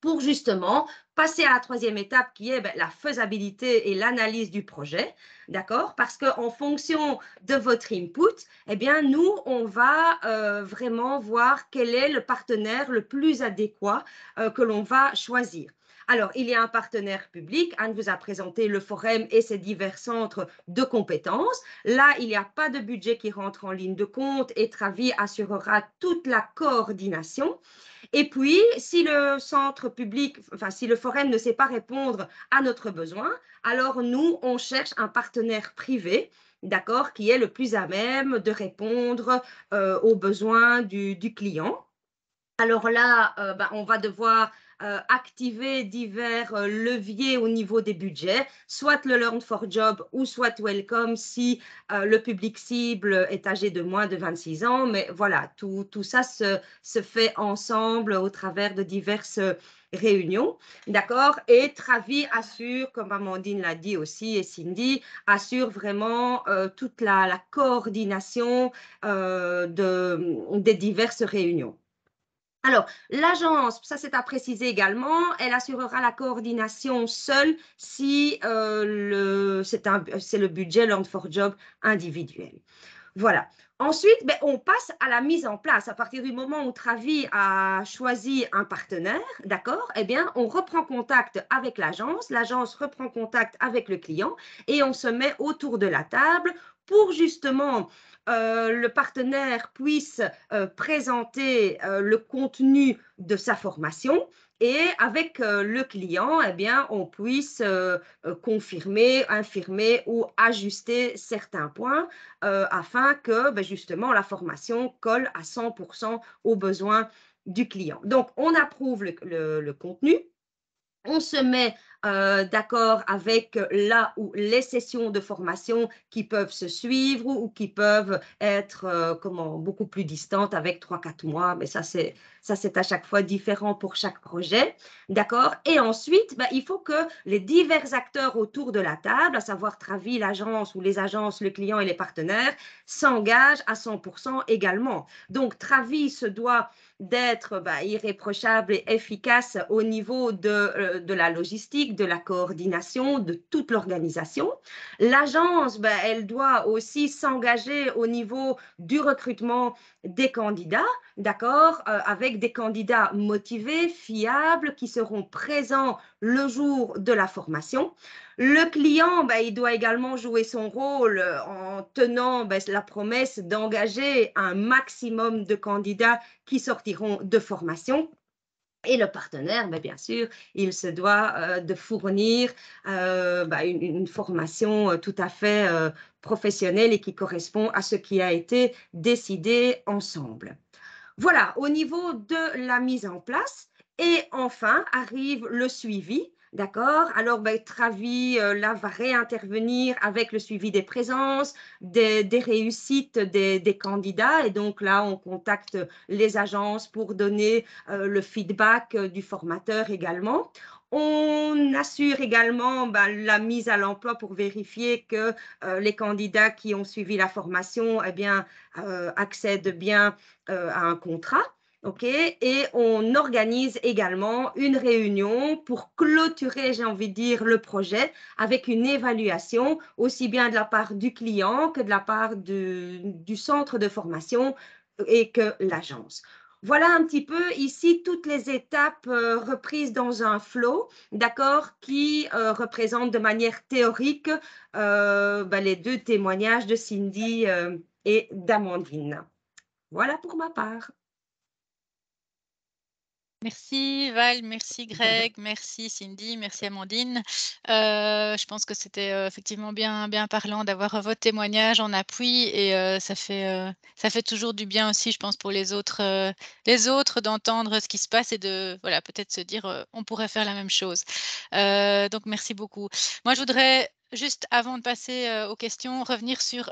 pour justement passer à la troisième étape qui est ben, la faisabilité et l'analyse du projet, d'accord Parce qu'en fonction de votre input, eh bien, nous, on va euh, vraiment voir quel est le partenaire le plus adéquat euh, que l'on va choisir. Alors, il y a un partenaire public. Anne vous a présenté le forum et ses divers centres de compétences. Là, il n'y a pas de budget qui rentre en ligne de compte et Travi assurera toute la coordination. Et puis, si le centre public, enfin, si le forum ne sait pas répondre à notre besoin, alors nous, on cherche un partenaire privé d'accord, qui est le plus à même de répondre euh, aux besoins du, client. Alors là, euh, ben, on va devoir euh, activer divers euh, leviers au niveau des budgets, soit le Learn for Job ou soit Welcome si euh, le public cible est âgé de moins de 26 ans. Mais voilà, tout, ça se, fait ensemble au travers de diverses réunions, d'accord Et Travi assure, comme Amandine l'a dit aussi et Cindy, assure vraiment toute la, coordination des diverses réunions. Alors, l'agence, ça c'est à préciser également, elle assurera la coordination seule si euh, c'est le budget Learn for Job individuel. Voilà. Ensuite, ben, on passe à la mise en place. À partir du moment où Travi a choisi un partenaire, d'accord, eh bien, on reprend contact avec l'agence, l'agence reprend contact avec le client et on se met autour de la table pour justement euh, le partenaire puisse euh, présenter euh, le contenu de sa formation et avec le client, eh bien, on puisse confirmer, infirmer ou ajuster certains points afin que ben, justement la formation colle à 100% aux besoins du client. Donc, on approuve le, le contenu, on se met euh, d'accord avec là où les sessions de formation qui peuvent se suivre ou, qui peuvent être euh, comment, beaucoup plus distantes avec 3-4 mois. Mais ça, c'est à chaque fois différent pour chaque projet. D'accord Et ensuite, bah, il faut que les divers acteurs autour de la table, à savoir Travi, l'agence ou les agences, le client et les partenaires, s'engagent à 100% également. Donc, Travis se doit d'être bah, irréprochable et efficace au niveau euh, de, la logistique, de la coordination, de toute l'organisation. L'agence, bah, elle doit aussi s'engager au niveau du recrutement des candidats, d'accord, euh, avec des candidats motivés, fiables, qui seront présents le jour de la formation. Le client, ben, il doit également jouer son rôle euh, en tenant ben, la promesse d'engager un maximum de candidats qui sortiront de formation. Et le partenaire, ben, bien sûr, il se doit euh, de fournir euh, une, formation tout à fait professionnelle et qui correspond à ce qui a été décidé ensemble. Voilà, au niveau de la mise en place, et enfin arrive le suivi, D'accord Alors, ben, Travi, euh, là, va réintervenir avec le suivi des présences, des, réussites des, candidats. Et donc, là, on contacte les agences pour donner euh, le feedback euh, du formateur également. On assure également ben, la mise à l'emploi pour vérifier que les candidats qui ont suivi la formation eh bien, accèdent bien à un contrat. Et on organise également une réunion pour clôturer, j'ai envie de dire, le projet avec une évaluation aussi bien de la part du client que de la part du, centre de formation euh, et que l'agence. Voilà un petit peu ici toutes les étapes euh, reprises dans un flow, d'accord, qui euh, représente de manière théorique ben, les deux témoignages de Cindy et d'Amandine. Voilà pour ma part. Merci Val, merci Greg, merci Cindy, merci Amandine. Euh, je pense que c'était euh, effectivement bien, bien parlant d'avoir euh, votre témoignage en appui et ça, fait, ça fait toujours du bien aussi, je pense, pour les autres, les autres d'entendre ce qui se passe et de voilà, peut-être se dire on pourrait faire la même chose. donc merci beaucoup. Moi, je voudrais juste avant de passer aux questions revenir sur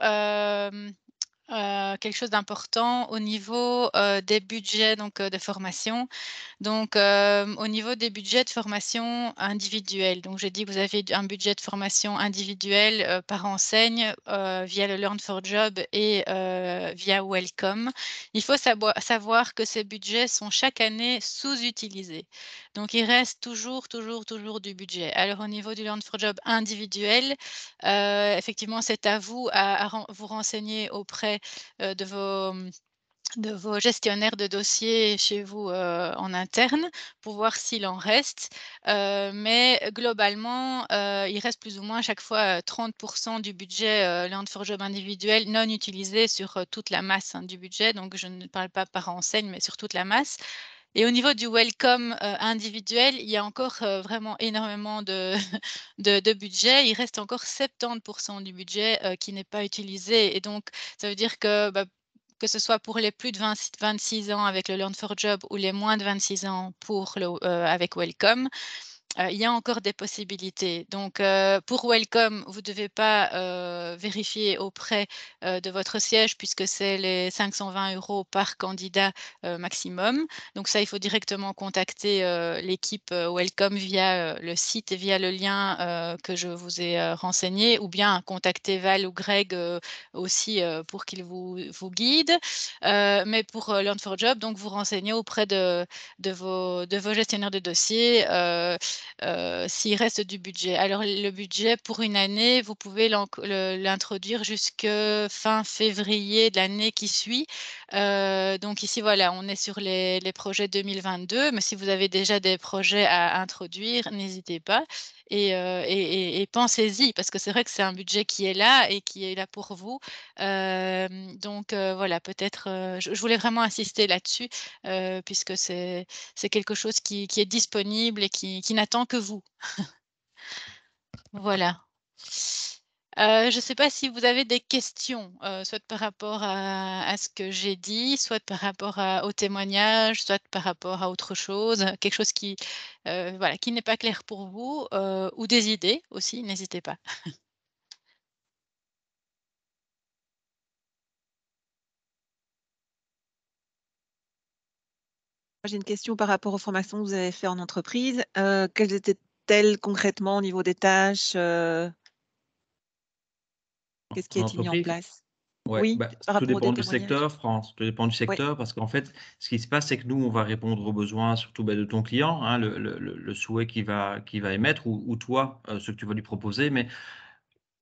euh, quelque chose d'important au niveau euh, des budgets donc, euh, de formation. Donc, au niveau des budgets de formation individuelle. Donc, j'ai dit que vous avez un budget de formation individuelle par enseigne via le Learn for Job et via Welcome. Il faut savoir que ces budgets sont chaque année sous-utilisés. Donc, il reste toujours, toujours, toujours du budget. Alors, au niveau du Land for Job individuel, euh, effectivement, c'est à vous à, vous renseigner auprès euh, hum, de vos gestionnaires de dossiers chez vous euh, en interne pour voir s'il en reste. mais globalement, il reste plus ou moins à chaque fois 30% du budget Land for Job individuel non utilisé sur toute la masse hein, du budget. Donc, je ne parle pas par enseigne, mais sur toute la masse. Et au niveau du welcome euh, individuel, il y a encore euh, vraiment énormément de, budget. Il reste encore 70% du budget euh, qui n'est pas utilisé. Et donc, ça veut dire que bah, que ce soit pour les plus de 26 ans avec le Learn for Job ou les moins de 26 ans avec Welcome, euh, il y a encore des possibilités. Donc, euh, pour Welcome, vous ne devez pas euh, vérifier auprès de votre siège puisque c'est les 520 euros par candidat maximum. Donc, ça, il faut directement contacter l'équipe Welcome via le site et via le lien que je vous ai renseigné ou bien contacter Val ou Greg aussi pour qu'ils vous, guident. mais pour Learn for Job, donc, vous renseignez auprès de, vos, de vos gestionnaires de dossiers euh, s'il reste du budget. Alors le budget pour une année, vous pouvez l'introduire jusque fin février de l'année qui suit. Euh, donc ici, voilà, on est sur les, projets 2022, mais si vous avez déjà des projets à introduire, n'hésitez pas. Euh, et, pensez-y parce que c'est vrai que c'est un budget qui est là et qui est là pour vous. Euh, donc euh, voilà, peut-être, je, voulais vraiment insister là-dessus puisque c'est quelque chose qui, est disponible et qui n'attend que vous. voilà. Euh, je ne sais pas si vous avez des questions, euh, soit par rapport à, ce que j'ai dit, soit par rapport au témoignage, soit par rapport à autre chose, quelque chose qui, euh, qui n'est pas clair pour vous, ou des idées aussi, n'hésitez pas. J'ai une question par rapport aux formations que vous avez faites en entreprise. quelles étaient-elles concrètement au niveau des tâches Qu'est-ce qui est mis en place oui, bah, tout, dépend du secteur, France, tout dépend du secteur, parce qu'en fait, ce qui se passe, c'est que nous, on va répondre aux besoins, surtout bah, de ton client, hein, le, souhait qu'il va, qui va émettre, ou, toi, euh, ce que tu vas lui proposer. Mais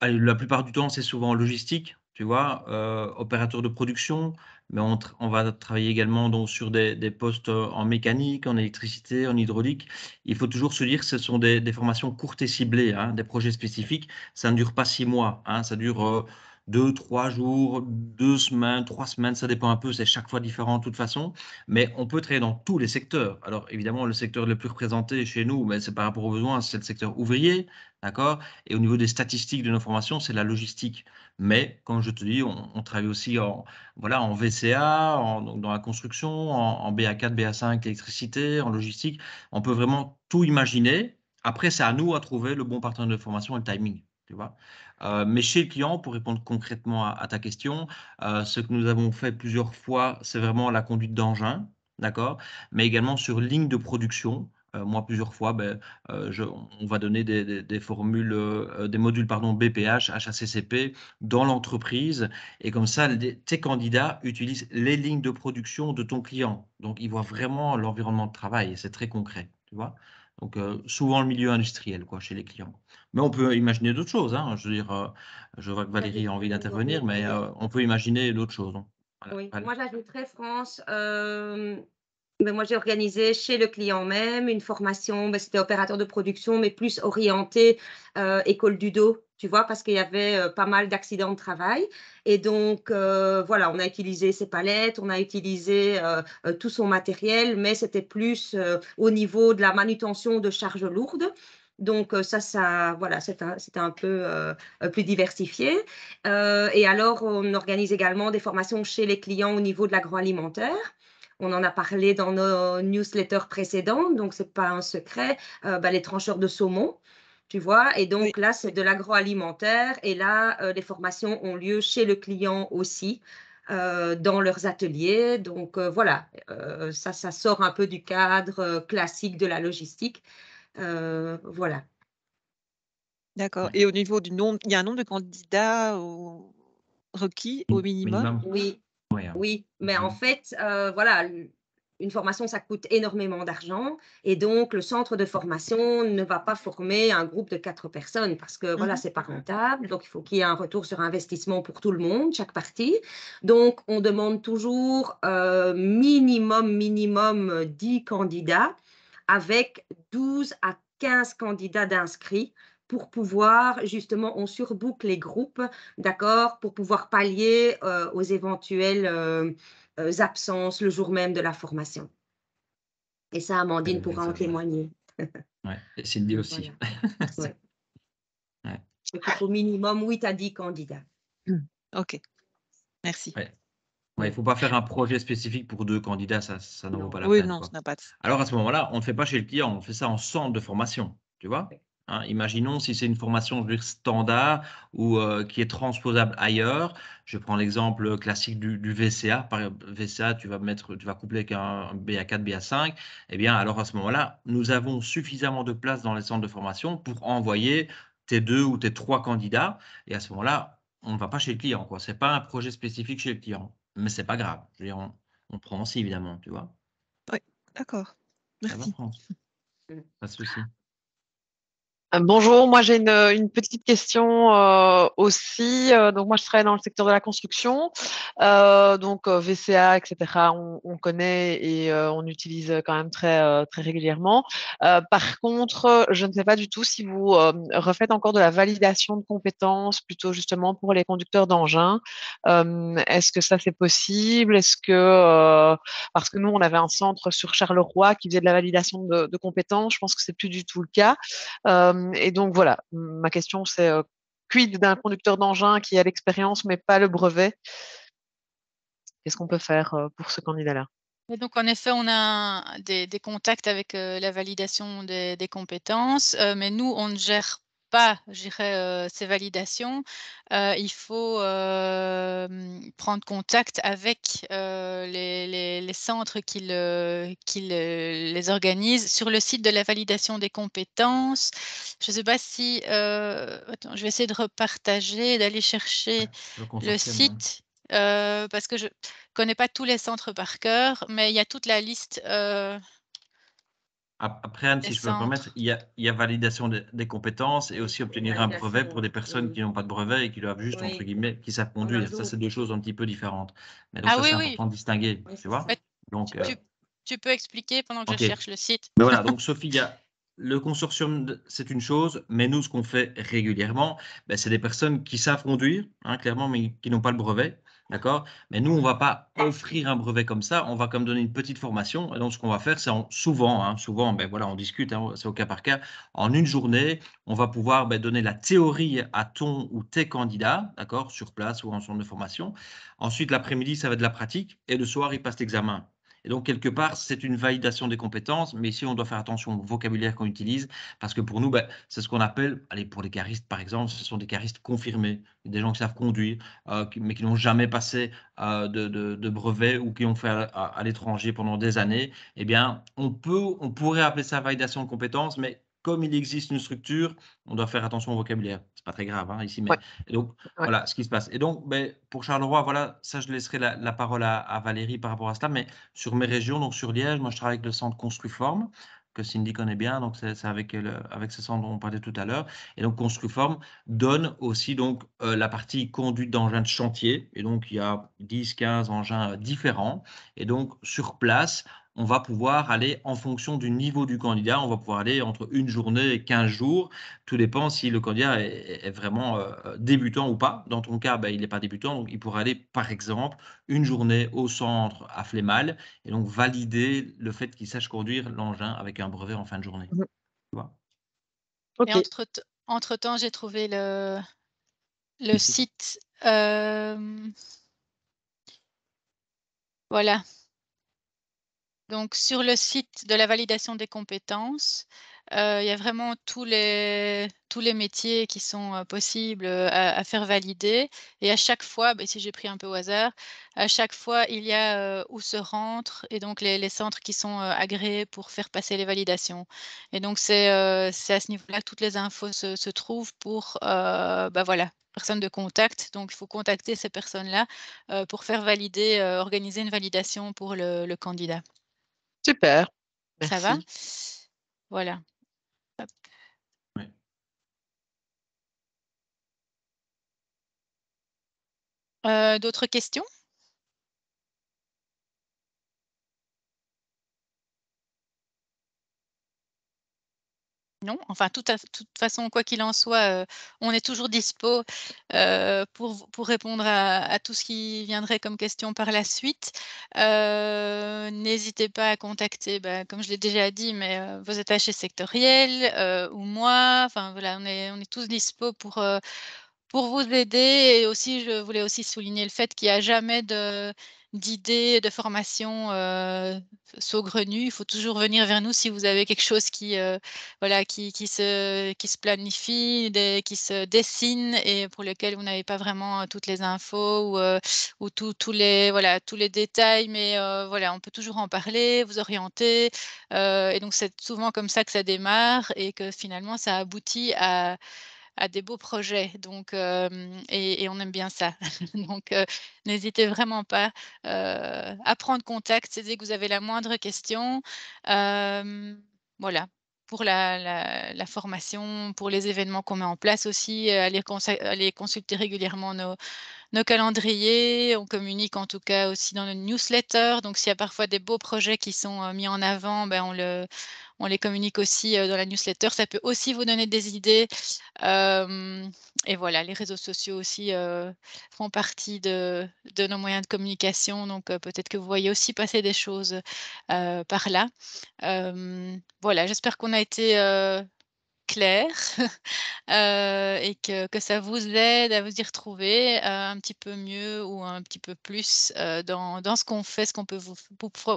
la plupart du temps, c'est souvent logistique tu vois, euh, opérateur de production, mais on, va travailler également donc, sur des, postes euh, en mécanique, en électricité, en hydraulique. Il faut toujours se dire que ce sont des, formations courtes et ciblées, hein, des projets spécifiques. Ça ne dure pas six mois, hein, ça dure... Euh, deux, trois jours, deux semaines, trois semaines, ça dépend un peu, c'est chaque fois différent de toute façon, mais on peut travailler dans tous les secteurs. Alors évidemment, le secteur le plus représenté chez nous, mais ben, c'est par rapport aux besoins, c'est le secteur ouvrier, d'accord Et au niveau des statistiques de nos formations, c'est la logistique. Mais comme je te dis, on, travaille aussi en, voilà, en VCA, dans la construction, en, en BA4, BA5, électricité, en logistique. On peut vraiment tout imaginer. Après, c'est à nous à trouver le bon partenaire de formation et le timing. Tu vois euh, mais chez le client, pour répondre concrètement à, ta question, euh, ce que nous avons fait plusieurs fois, c'est vraiment la conduite d'engin, d'accord, mais également sur ligne de production euh, moi, plusieurs fois, ben, on va donner des, formules, des modules pardon, BPH, HACCP dans l'entreprise. Et comme ça, tes candidats utilisent les lignes de production de ton client. Donc, ils voient vraiment l'environnement de travail c'est très concret. Tu vois donc euh, souvent le milieu industriel quoi, chez les clients. Mais on peut imaginer d'autres choses. Hein. Je veux dire, euh, je vois que Valérie a envie d'intervenir, mais euh, on peut imaginer d'autres choses. Hein. Oui, moi j'ajouterais France ben, moi, j'ai organisé chez le client même une formation, ben, c'était opérateur de production, mais plus orienté euh, école du dos, tu vois, parce qu'il y avait euh, pas mal d'accidents de travail. Et donc, euh, voilà, on a utilisé ses palettes, on a utilisé tout son matériel, mais c'était plus au niveau de la manutention de charges lourdes. Donc ça, ça, voilà, c'était un, peu plus diversifié. et alors, on organise également des formations chez les clients au niveau de l'agroalimentaire on en a parlé dans nos newsletters précédentes, donc ce n'est pas un secret, euh, bah, les trancheurs de saumon. Tu vois, et donc là, c'est de l'agroalimentaire. Et là, euh, les formations ont lieu chez le client aussi, euh, dans leurs ateliers. Donc voilà, ça, sort un peu du cadre classique de la logistique. voilà. D'accord. Et au niveau du nombre, il y a un nombre de candidats requis au minimum. Oui, oui, mais en mhm. fait, euh, voilà, une formation, ça coûte énormément d'argent. Et donc, le centre de formation ne va pas former un groupe de quatre personnes parce que, voilà, mhm. c'est pas rentable. Donc, il faut qu'il y ait un retour sur investissement pour tout le monde, chaque partie. Donc, on demande toujours euh, minimum, minimum 10 euh, candidats avec 12 à 15 candidats d'inscrits pour pouvoir justement on surboucle les groupes, d'accord, pour pouvoir pallier euh, aux éventuelles euh, euh, absences le jour même de la formation. Et ça, Amandine pourra en témoigner. Ouais. Et Cindy aussi. au minimum 8 à 10 candidats. OK. Merci. Il ne faut pas faire un projet spécifique pour deux candidats, ça, ça n'en vaut pas la peine. Oui, non, ça n'a pas de... Alors à ce moment-là, on ne fait pas chez le client, on fait ça en centre de formation, tu vois Hein. imaginons si c'est une formation standard ou euh, qui est transposable ailleurs. Je prends l'exemple classique du, VCA. Par VCA, tu vas mettre, tu vas coupler avec un BA4, BA5. Eh bien, alors à ce moment-là, nous avons suffisamment de place dans les centres de formation pour envoyer tes deux ou tes trois candidats. Et à ce moment-là, on ne va pas chez le client. Ce n'est pas un projet spécifique chez le client. Mais ce n'est pas grave. Je veux dire, on, prend aussi, évidemment, tu vois. Oui, d'accord. Merci. Va, pas de souci. Euh, bonjour, moi j'ai une, euh, petite question euh, aussi. Donc moi je travaille dans le secteur de la construction, donc VCA, etc. On, connaît et on utilise quand même très très régulièrement. par contre, je ne sais pas du tout si vous refaites encore de la validation de compétences, plutôt justement pour les conducteurs d'engins. Est-ce que ça c'est possible Est-ce que parce que nous on avait un centre sur Charleroi qui faisait de la validation de, de compétences, je pense que c'est plus du tout le cas. Mmh, et donc voilà, ma question c'est euh, quid d'un conducteur d'engin qui a l'expérience mais pas le brevet Qu'est-ce qu'on peut faire euh, pour ce candidat-là donc, en effet, on a des, contacts avec euh, la validation des, compétences, mais nous, on ne gère pas, ces validations, il faut prendre contact avec les, centres qui, le, les organisent sur le site de la validation des compétences. Je ne sais pas si... je vais essayer de repartager, d'aller chercher le site. parce que je ne connais pas tous les centres par cœur, mais il y a toute la liste après, Anne, si je peux me permettre, il y a, validation des compétences et aussi obtenir un brevet pour des personnes qui n'ont pas de brevet et qui doivent juste, entre guillemets, qui savent conduire. Ça, c'est deux choses un petit peu différentes. Mais donc, ah, oui, c'est important de distinguer, tu vois donc, euh tu, peux expliquer pendant que je cherche le site. Mais voilà, donc Sophie, y a le consortium, c'est une chose, mais nous, ce qu'on fait régulièrement, ben, c'est des personnes qui savent conduire, hein, clairement, mais qui n'ont pas le brevet. D'accord Mais nous, on ne va pas offrir un brevet comme ça, on va comme donner une petite formation. Et donc, ce qu'on va faire, c'est souvent, hein, souvent, ben voilà, on discute, hein, c'est au cas par cas, en une journée, on va pouvoir ben, donner la théorie à ton ou tes candidats, d'accord, sur place ou en centre de formation. Ensuite, l'après-midi, ça va être de la pratique, et le soir, ils passent l'examen. Et donc, quelque part, c'est une validation des compétences, mais ici, on doit faire attention au vocabulaire qu'on utilise, parce que pour nous, ben, c'est ce qu'on appelle, allez, pour les caristes, par exemple, ce sont des caristes confirmés, des gens qui savent conduire, euh, mais qui n'ont jamais passé euh, de, de, brevet ou qui ont fait à, l'étranger pendant des années. Eh bien, on peut, on pourrait appeler ça validation de compétences, mais comme il existe une structure, on doit faire attention au vocabulaire. C'est pas très grave hein, ici, mais donc voilà ce qui se passe. Et donc, ben, pour Charleroi, voilà, ça je laisserai la, parole à, Valérie par rapport à cela. Mais sur mes régions, donc sur Liège, moi je travaille avec le centre Construforme que Cindy connaît bien, donc c'est avec, avec ce centre dont on parlait tout à l'heure. Et donc Construform donne aussi donc euh, la partie conduite d'engins de chantier. Et donc il y a 10-15 engins euh, différents. Et donc sur place, on va pouvoir aller en fonction du niveau du candidat, on va pouvoir aller entre une journée et 15 jours. Tout dépend si le candidat est, vraiment euh, débutant ou pas. Dans ton cas, ben, il n'est pas débutant, donc il pourra aller, par exemple, une journée au centre à Flémal et donc valider le fait qu'il sache conduire l'engin avec un brevet en fin de journée. Mhm. Entre, temps, j'ai trouvé le, site. Euh, voilà. Donc, sur le site de la validation des compétences, euh, il y a vraiment tous les, tous les métiers qui sont euh, possibles euh, à, faire valider. Et à chaque fois, ben, si j'ai pris un peu au hasard, à chaque fois, il y a où se rentrent et donc les, centres qui sont agréés pour faire passer les validations. Et donc, c'est à ce niveau-là que toutes les infos se, trouvent pour, bah, voilà, personnes de contact. Donc, il faut contacter ces personnes-là pour faire valider, organiser une validation pour le candidat. Super. Ça va Voilà. Euh, d'autres questions Non, enfin, de toute, toute, façon, quoi qu'il en soit, on est toujours dispo pour, pour, répondre à, tout ce qui viendrait comme question par la suite. N'hésitez pas à contacter, bah, comme je l'ai déjà dit, mais vos attachés sectoriels ou moi. Enfin, voilà, on est, on est tous dispo pour, pour vous aider. Et aussi, je voulais aussi souligner le fait qu'il n'y a jamais de d'idées, de formations euh, saugrenues, il faut toujours venir vers nous si vous avez quelque chose qui, euh, voilà, qui, qui, se, qui se planifie, qui se dessine et pour lequel vous n'avez pas vraiment euh, toutes les infos ou, ou les, voilà, tous les détails. Mais voilà, on peut toujours en parler, vous orienter. et donc, c'est souvent comme ça que ça démarre et que finalement, ça aboutit à à des beaux projets. Donc, et, on aime bien ça. donc, n'hésitez vraiment pas à prendre contact dès que vous avez la moindre question. voilà. Pour la, formation, pour les événements qu'on met en place aussi, allez, consulter régulièrement nos, nos calendriers, on communique en tout cas aussi dans le newsletter. Donc s'il y a parfois des beaux projets qui sont mis en avant, ben on, le, on les communique aussi euh, dans la newsletter. Ça peut aussi vous donner des idées. et voilà, les réseaux sociaux aussi euh, font partie de, nos moyens de communication. Donc euh, peut-être que vous voyez aussi passer des choses par là. voilà, j'espère qu'on a été clair euh, et que, que, ça vous aide à vous y retrouver euh, un petit peu mieux ou un petit peu plus euh, dans, dans, ce qu'on fait, ce qu'on peut vous,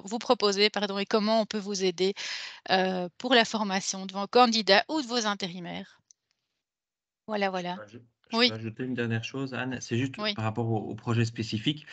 vous, proposer pardon, et comment on peut vous aider pour la formation de vos candidats ou de vos intérimaires. Voilà, voilà. Je, je oui. ajouter une dernière chose, Anne. C'est juste par rapport au projet spécifique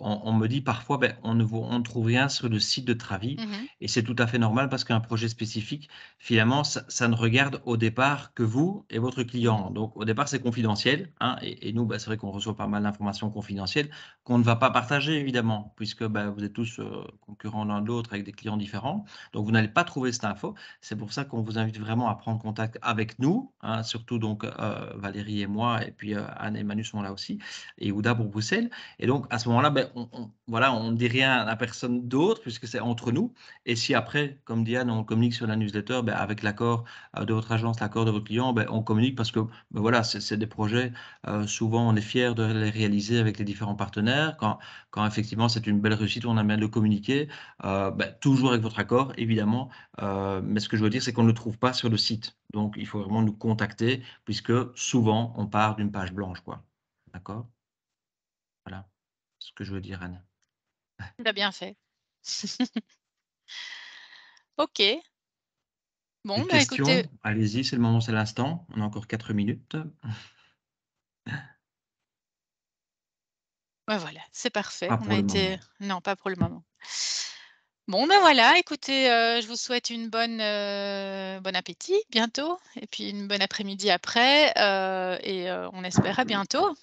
on, me dit parfois, ben, on, ne, on trouve rien sur le site de Travi. Mmh et c'est tout à fait normal parce qu'un projet spécifique, finalement, ça, ne regarde au départ que vous et votre client. Donc, au départ, c'est confidentiel. Hein, et, nous, ben, c'est vrai qu'on reçoit pas mal d'informations confidentielles qu'on ne va pas partager, évidemment, puisque ben, vous êtes tous euh, concurrents l'un de l'autre avec des clients différents. Donc, vous n'allez pas trouver cette info. C'est pour ça qu'on vous invite vraiment à prendre contact avec nous, hein, surtout donc euh, Valérie et moi, et puis euh, Anne et Manu sont là aussi, et Ouda pour Bruxelles. Et donc, à ce moment-là, ben, on, voilà, on ne dit rien à personne d'autre puisque c'est entre nous. Et si après, comme Diane, on communique sur la newsletter, ben, avec l'accord euh, de votre agence, l'accord de votre client, ben, on communique parce que ben, voilà, c'est des projets. Euh, souvent, on est fier de les réaliser avec les différents partenaires. Quand, effectivement c'est une belle réussite, on a bien le communiquer, euh, ben, toujours avec votre accord, évidemment. mais ce que je veux dire, c'est qu'on ne le trouve pas sur le site. Donc, il faut vraiment nous contacter puisque souvent, on part d'une page blanche, quoi. D'accord Voilà ce que je veux dire, Anne. Tu bien fait. ok. Bon, bah, écoutez. Allez-y, c'est le moment, c'est l'instant. On a encore 4 minutes. voilà, c'est parfait. on a Non, pas pour le moment. Bon, ben voilà, écoutez, euh, je vous souhaite une bonne euh, bon appétit bientôt, et puis une bonne après-midi après, euh, et on espère à bientôt.